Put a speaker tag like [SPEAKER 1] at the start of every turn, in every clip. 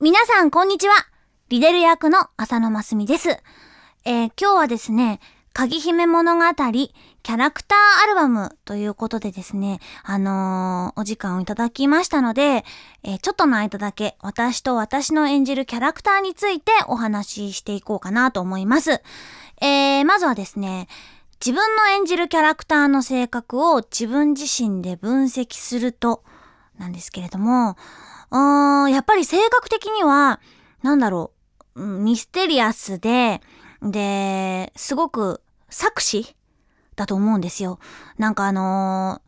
[SPEAKER 1] 皆さん、こんにちは。リデル役の浅野真澄です。えー、今日はですね、鍵姫物語、キャラクターアルバムということでですね、あのー、お時間をいただきましたので、えー、ちょっとの間だけ私と私の演じるキャラクターについてお話ししていこうかなと思います。えー、まずはですね、自分の演じるキャラクターの性格を自分自身で分析すると、なんですけれども、うーん、やっぱり性格的には、なんだろう、ミステリアスで、で、すごく作詞だと思うんですよ。なんかあの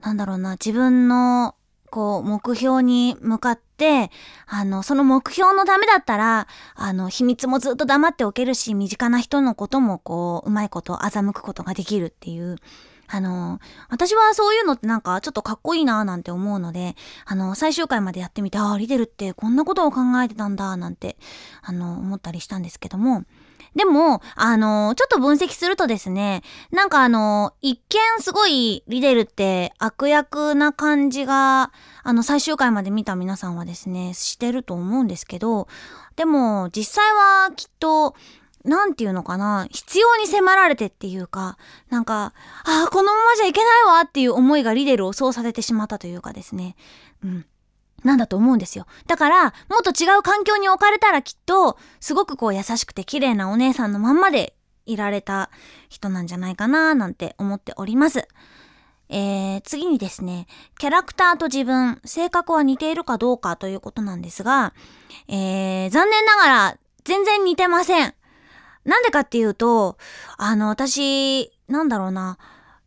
[SPEAKER 1] ー、なんだろうな、自分の、こう、目標に向かって、あの、その目標のためだったら、あの、秘密もずっと黙っておけるし、身近な人のことも、こう、うまいこと欺くことができるっていう、あの、私はそういうのってなんかちょっとかっこいいなーなんて思うので、あの、最終回までやってみて、ああ、リデルってこんなことを考えてたんだ、なんて、あの、思ったりしたんですけども、でも、あの、ちょっと分析するとですね、なんかあの、一見すごいリデルって悪役な感じが、あの、最終回まで見た皆さんはですね、してると思うんですけど、でも、実際はきっと、なんていうのかな、必要に迫られてっていうか、なんか、ああ、このままじゃいけないわっていう思いがリデルをそうさせてしまったというかですね。うん。なんだと思うんですよ。だから、もっと違う環境に置かれたらきっと、すごくこう優しくて綺麗なお姉さんのまんまでいられた人なんじゃないかななんて思っております。えー、次にですね、キャラクターと自分、性格は似ているかどうかということなんですが、えー、残念ながら全然似てません。なんでかっていうと、あの、私、なんだろうな、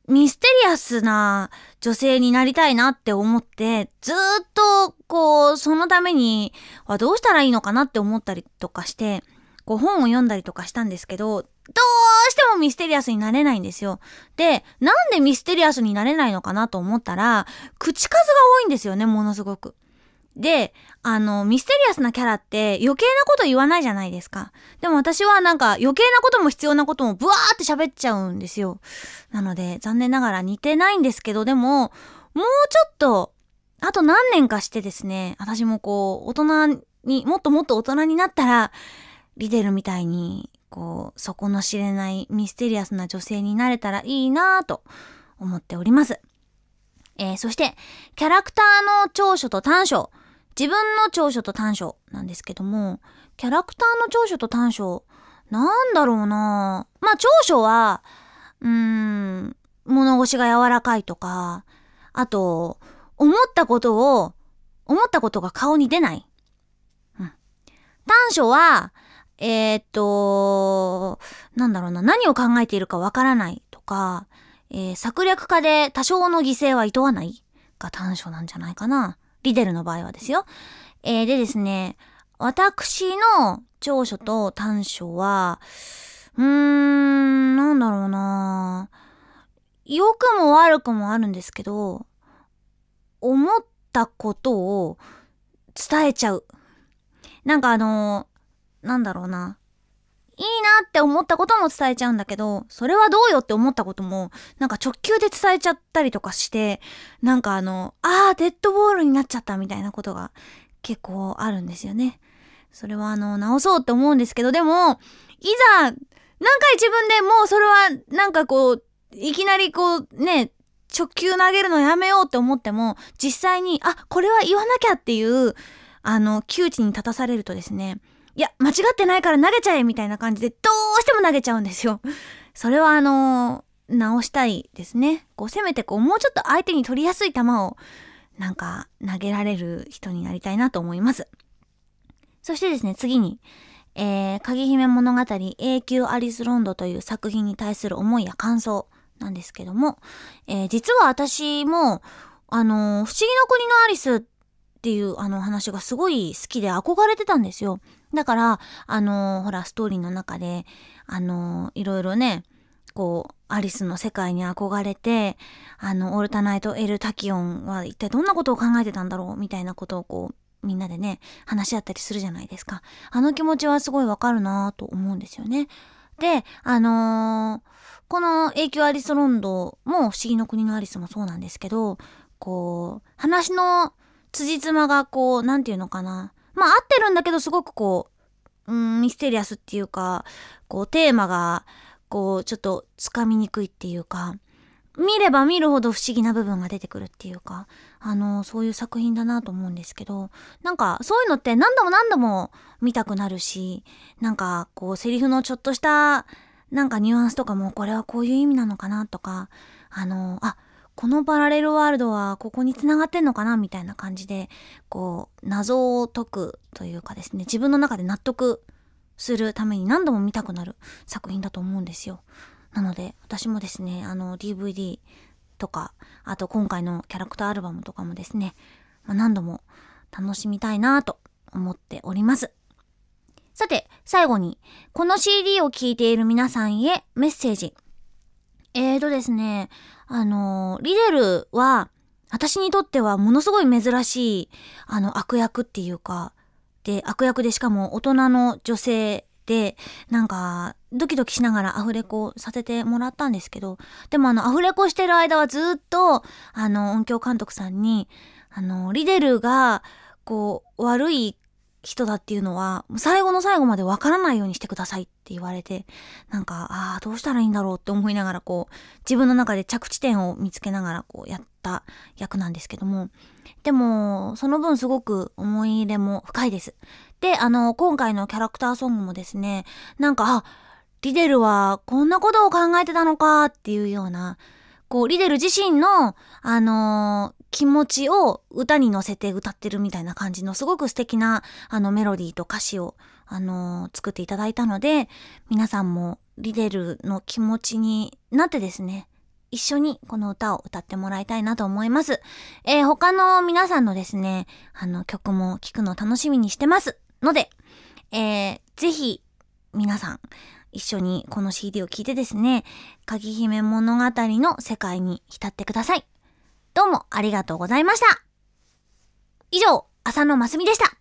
[SPEAKER 1] ミステリアスな女性になりたいなって思って、ずっと、こう、そのためにはどうしたらいいのかなって思ったりとかして、こう本を読んだりとかしたんですけど、どうしてもミステリアスになれないんですよ。で、なんでミステリアスになれないのかなと思ったら、口数が多いんですよね、ものすごく。で、あの、ミステリアスなキャラって余計なこと言わないじゃないですか。でも私はなんか余計なことも必要なこともブワーって喋っちゃうんですよ。なので残念ながら似てないんですけど、でも、もうちょっと、あと何年かしてですね、私もこう、大人に、もっともっと大人になったら、リデルみたいに、こう、底の知れないミステリアスな女性になれたらいいなぁと思っております。えー、そして、キャラクターの長所と短所。自分の長所と短所なんですけども、キャラクターの長所と短所、なんだろうなまあ長所は、うーん、物腰が柔らかいとか、あと、思ったことを、思ったことが顔に出ない。うん。短所は、えー、っと、なんだろうな、何を考えているかわからないとか、えー、策略家で多少の犠牲は厭わないが短所なんじゃないかな。リデルの場合はですよ。えー、でですね、私の長所と短所は、うーん、なんだろうな良くも悪くもあるんですけど、思ったことを伝えちゃう。なんかあの、なんだろうな。いいなって思ったことも伝えちゃうんだけど、それはどうよって思ったことも、なんか直球で伝えちゃったりとかして、なんかあの、あー、デッドボールになっちゃったみたいなことが結構あるんですよね。それはあの、直そうって思うんですけど、でも、いざ、何回自分でもうそれはなんかこう、いきなりこうね、直球投げるのやめようって思っても、実際に、あ、これは言わなきゃっていう、あの、窮地に立たされるとですね、いや、間違ってないから投げちゃえみたいな感じで、どうしても投げちゃうんですよ。それはあのー、直したいですね。こう、せめてこう、もうちょっと相手に取りやすい球を、なんか、投げられる人になりたいなと思います。そしてですね、次に、えー、鍵姫物語永久アリスロンドという作品に対する思いや感想なんですけども、えー、実は私も、あのー、不思議の国のアリスっていうあの話がすごい好きで憧れてたんですよ。だから、あのー、ほら、ストーリーの中で、あのー、いろいろね、こう、アリスの世界に憧れて、あの、オルタナイト・エル・タキオンは一体どんなことを考えてたんだろうみたいなことをこう、みんなでね、話し合ったりするじゃないですか。あの気持ちはすごいわかるなと思うんですよね。で、あのー、この永久アリスロンドも不思議の国のアリスもそうなんですけど、こう、話の辻褄がこう、なんていうのかな。まあ合ってるんだけどすごくこう、うん、ミステリアスっていうか、こうテーマが、こうちょっとつかみにくいっていうか、見れば見るほど不思議な部分が出てくるっていうか、あの、そういう作品だなと思うんですけど、なんかそういうのって何度も何度も見たくなるし、なんかこうセリフのちょっとしたなんかニュアンスとかもこれはこういう意味なのかなとか、あの、あ、このパラレルワールドはここに繋がってんのかなみたいな感じで、こう、謎を解くというかですね、自分の中で納得するために何度も見たくなる作品だと思うんですよ。なので、私もですね、あの、DVD とか、あと今回のキャラクターアルバムとかもですね、まあ、何度も楽しみたいなと思っております。さて、最後に、この CD を聴いている皆さんへメッセージ。えーとですね、あの、リデルは、私にとってはものすごい珍しい、あの、悪役っていうか、で、悪役でしかも大人の女性で、なんか、ドキドキしながらアフレコさせてもらったんですけど、でもあの、アフレコしてる間はずっと、あの、音響監督さんに、あの、リデルが、こう、悪い人だっていうのは、最後の最後までわからないようにしてくださいって言われて、なんか、ああ、どうしたらいいんだろうって思いながら、こう、自分の中で着地点を見つけながら、こう、やった役なんですけども、でも、その分すごく思い入れも深いです。で、あの、今回のキャラクターソングもですね、なんか、あ、リデルはこんなことを考えてたのかっていうような、こう、リデル自身の、あの気持ちを歌に乗せて歌ってるみたいな感じのすごく素敵なあのメロディーと歌詞をあの作っていただいたので皆さんもリデルの気持ちになってですね一緒にこの歌を歌ってもらいたいなと思います。えー、他の皆さんのですね、あの曲も聴くの楽しみにしてますので、えー、ぜひ皆さん一緒にこの CD を聴いてですね、鍵姫物語の世界に浸ってください。どうもありがとうございました。以上、浅野ますみでした。